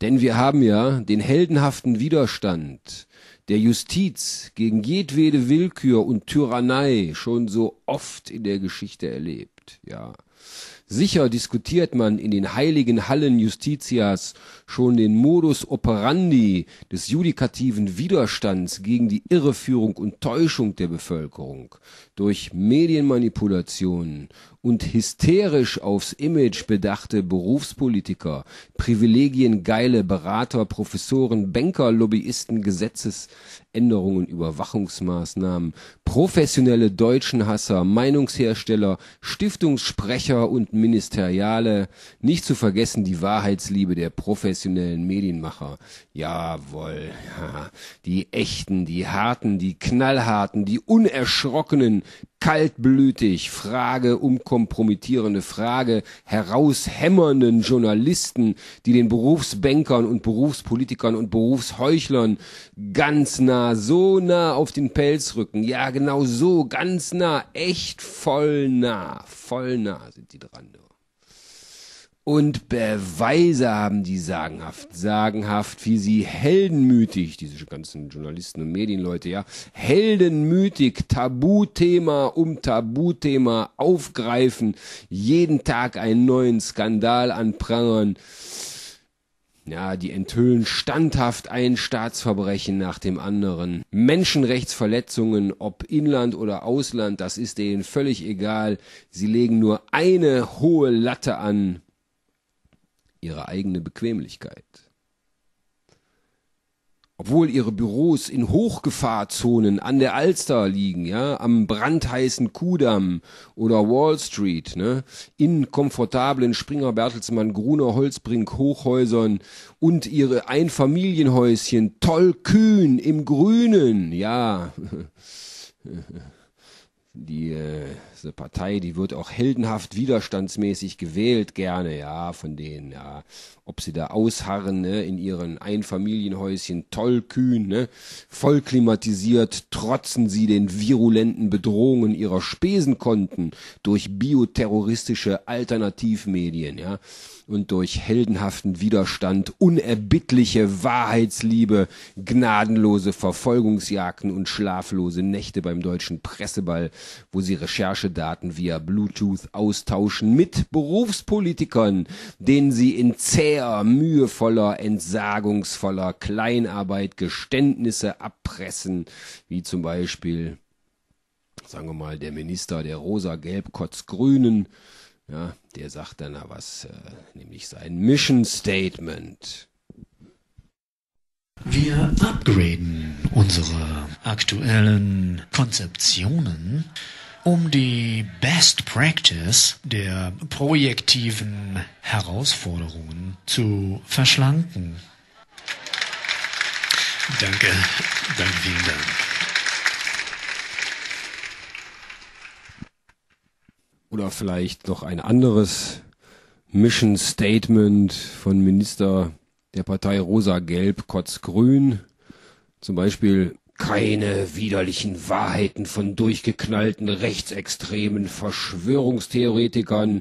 denn wir haben ja den heldenhaften Widerstand der Justiz gegen jedwede Willkür und Tyrannei schon so oft in der Geschichte erlebt. Ja, Sicher diskutiert man in den heiligen Hallen Justitias schon den Modus operandi des judikativen Widerstands gegen die Irreführung und Täuschung der Bevölkerung durch Medienmanipulationen und hysterisch aufs Image bedachte Berufspolitiker, privilegiengeile Berater, Professoren, Banker, Lobbyisten, Gesetzesänderungen, Überwachungsmaßnahmen, professionelle Deutschenhasser, Meinungshersteller, Stiftungssprecher, Sprecher und Ministeriale, nicht zu vergessen die Wahrheitsliebe der professionellen Medienmacher. Jawohl, ja, die echten, die harten, die knallharten, die unerschrockenen, kaltblütig, Frage umkompromittierende Frage, heraushämmernden Journalisten, die den Berufsbankern und Berufspolitikern und Berufsheuchlern ganz nah, so nah auf den Pelz rücken. Ja, genau so, ganz nah, echt voll nah, voll nah sind die dran. Und Beweise haben die sagenhaft, sagenhaft, wie sie heldenmütig, diese ganzen Journalisten und Medienleute, ja, heldenmütig Tabuthema um Tabuthema aufgreifen, jeden Tag einen neuen Skandal anprangern. Ja, die enthüllen standhaft ein Staatsverbrechen nach dem anderen. Menschenrechtsverletzungen, ob Inland oder Ausland, das ist denen völlig egal. Sie legen nur eine hohe Latte an ihre eigene Bequemlichkeit. Obwohl ihre Büros in Hochgefahrzonen an der Alster liegen, ja, am brandheißen Kudamm oder Wall Street, ne, in komfortablen Springer, Bertelsmann, Gruner, Holzbrink, Hochhäusern und ihre Einfamilienhäuschen tollkühn im Grünen, ja. Äh, diese die Partei, die wird auch heldenhaft widerstandsmäßig gewählt, gerne, ja, von denen, ja. Ob sie da ausharren, ne, in ihren Einfamilienhäuschen, tollkühn, ne, voll klimatisiert, trotzen sie den virulenten Bedrohungen ihrer Spesenkonten durch bioterroristische Alternativmedien, ja und durch heldenhaften Widerstand, unerbittliche Wahrheitsliebe, gnadenlose Verfolgungsjagden und schlaflose Nächte beim deutschen Presseball, wo sie Recherchedaten via Bluetooth austauschen mit Berufspolitikern, denen sie in zäher, mühevoller, entsagungsvoller Kleinarbeit Geständnisse abpressen, wie zum Beispiel sagen wir mal, der Minister der rosa-gelb-kotz-grünen, ja, der sagt dann was, äh, nämlich sein Mission Statement. Wir upgraden unsere aktuellen Konzeptionen, um die Best Practice der projektiven Herausforderungen zu verschlanken. Danke, danke, vielen Dank. oder vielleicht noch ein anderes Mission Statement von Minister der Partei Rosa-Gelb, Kotz-Grün. Zum Beispiel keine widerlichen Wahrheiten von durchgeknallten Rechtsextremen, Verschwörungstheoretikern,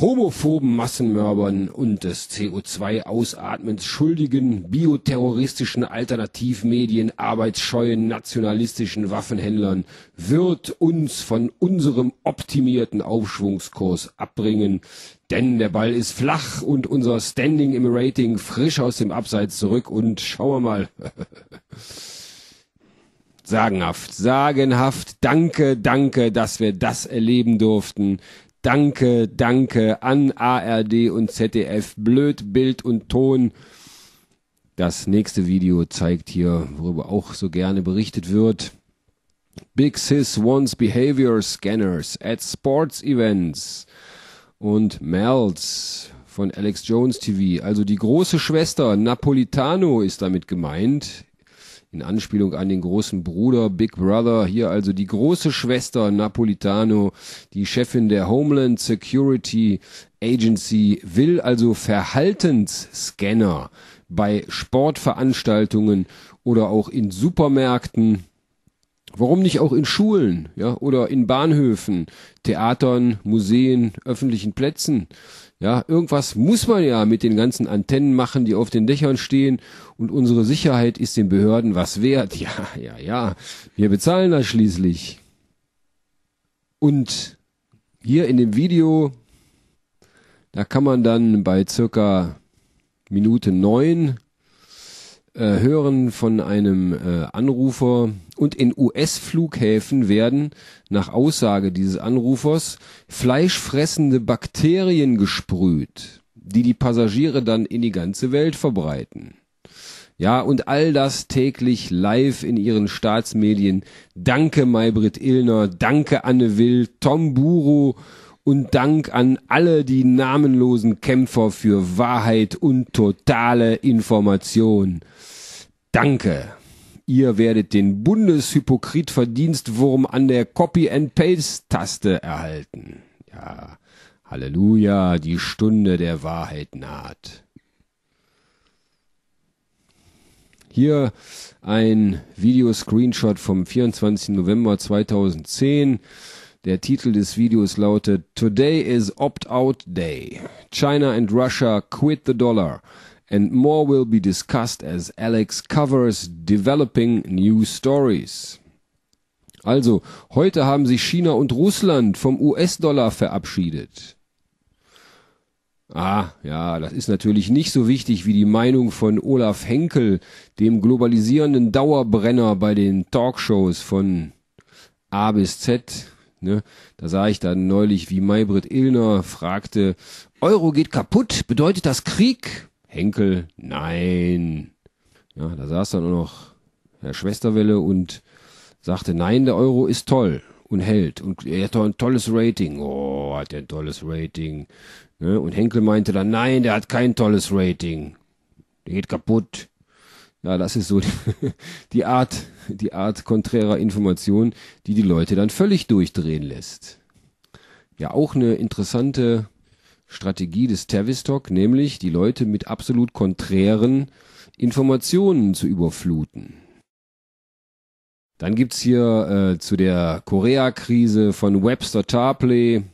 homophoben Massenmörbern und des CO2-Ausatmens schuldigen, bioterroristischen Alternativmedien, arbeitsscheuen nationalistischen Waffenhändlern wird uns von unserem optimierten Aufschwungskurs abbringen, denn der Ball ist flach und unser Standing im Rating frisch aus dem Abseits zurück und schauen wir mal. sagenhaft, sagenhaft. Danke, danke, dass wir das erleben durften. Danke, danke an ARD und ZDF, blöd Bild und Ton. Das nächste Video zeigt hier, worüber auch so gerne berichtet wird. Big Sis wants behavior scanners at sports events. Und Melts von Alex Jones TV. Also die große Schwester Napolitano ist damit gemeint in Anspielung an den großen Bruder Big Brother, hier also die große Schwester Napolitano, die Chefin der Homeland Security Agency, will also Verhaltensscanner bei Sportveranstaltungen oder auch in Supermärkten Warum nicht auch in Schulen, ja, oder in Bahnhöfen, Theatern, Museen, öffentlichen Plätzen ja, irgendwas muss man ja mit den ganzen Antennen machen, die auf den Dächern stehen. Und unsere Sicherheit ist den Behörden was wert. Ja, ja, ja. Wir bezahlen das schließlich. Und hier in dem Video, da kann man dann bei circa Minute neun äh, hören von einem äh, Anrufer und in US-Flughäfen werden, nach Aussage dieses Anrufers, fleischfressende Bakterien gesprüht, die die Passagiere dann in die ganze Welt verbreiten. Ja, und all das täglich live in ihren Staatsmedien. Danke Maybrit Illner, danke Anne Will, Tom Buru und Dank an alle die namenlosen Kämpfer für Wahrheit und totale Information. Danke ihr werdet den Bundeshypokrit-Verdienstwurm an der Copy-and-Paste-Taste erhalten. Ja, Halleluja, die Stunde der Wahrheit naht. Hier ein Videoscreenshot vom 24. November 2010. Der Titel des Videos lautet Today is Opt-out Day. China and Russia quit the dollar and more will be discussed as Alex covers developing new stories. Also, heute haben sich China und Russland vom US-Dollar verabschiedet. Ah, ja, das ist natürlich nicht so wichtig wie die Meinung von Olaf Henkel, dem globalisierenden Dauerbrenner bei den Talkshows von A bis Z. Ne? Da sah ich dann neulich, wie Maybrit Illner fragte, Euro geht kaputt, bedeutet das Krieg? Henkel, nein. Ja, da saß dann nur noch Herr Schwesterwelle und sagte, nein, der Euro ist toll und hält und er hat doch ein tolles Rating. Oh, hat er ein tolles Rating. Ne? Und Henkel meinte dann, nein, der hat kein tolles Rating. Der geht kaputt. Ja, das ist so die, die Art, die Art konträrer Information, die die Leute dann völlig durchdrehen lässt. Ja, auch eine interessante Strategie des Tavistock, nämlich die Leute mit absolut konträren Informationen zu überfluten. Dann gibt's hier äh, zu der Korea-Krise von Webster Tarpley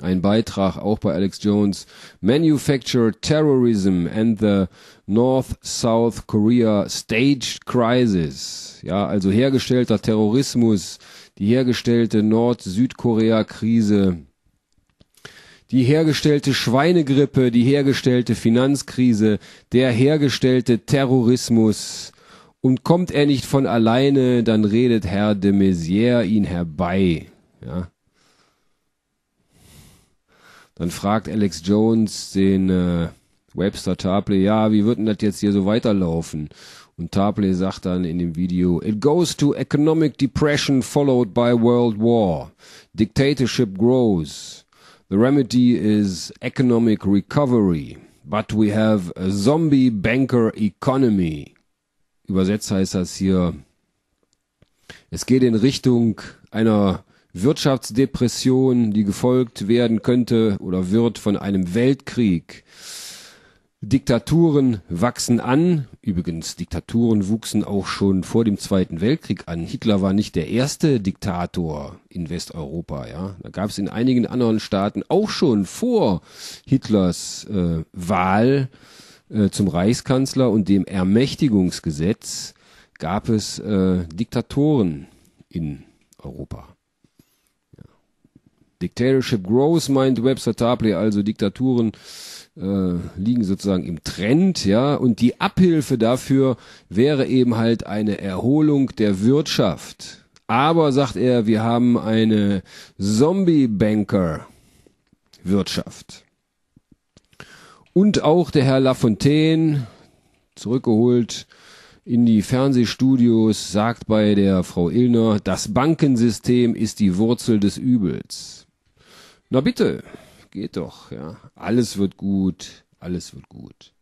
ein Beitrag auch bei Alex Jones. Manufactured Terrorism and the North-South Korea Staged Crisis. Ja, also hergestellter Terrorismus, die hergestellte Nord-Südkorea-Krise die hergestellte Schweinegrippe, die hergestellte Finanzkrise, der hergestellte Terrorismus. Und kommt er nicht von alleine, dann redet Herr de Maizière ihn herbei. Ja. Dann fragt Alex Jones den äh, Webster Tapley, ja, wie wird denn das jetzt hier so weiterlaufen? Und Tapley sagt dann in dem Video, It goes to economic depression followed by world war. Dictatorship grows. The remedy is economic recovery, but we have a zombie banker economy. Übersetzt heißt das hier, es geht in Richtung einer Wirtschaftsdepression, die gefolgt werden könnte oder wird von einem Weltkrieg. Diktaturen wachsen an. Übrigens, Diktaturen wuchsen auch schon vor dem Zweiten Weltkrieg an. Hitler war nicht der erste Diktator in Westeuropa. Ja, da gab es in einigen anderen Staaten auch schon vor Hitlers äh, Wahl äh, zum Reichskanzler und dem Ermächtigungsgesetz gab es äh, Diktatoren in Europa. Ja. Dictatorship grows, meint Webster Tapley, also Diktaturen äh, liegen sozusagen im Trend, ja, und die Abhilfe dafür wäre eben halt eine Erholung der Wirtschaft. Aber, sagt er, wir haben eine Zombie-Banker-Wirtschaft. Und auch der Herr Lafontaine, zurückgeholt in die Fernsehstudios, sagt bei der Frau Illner, das Bankensystem ist die Wurzel des Übels. Na bitte, geht doch, ja. Alles wird gut, alles wird gut.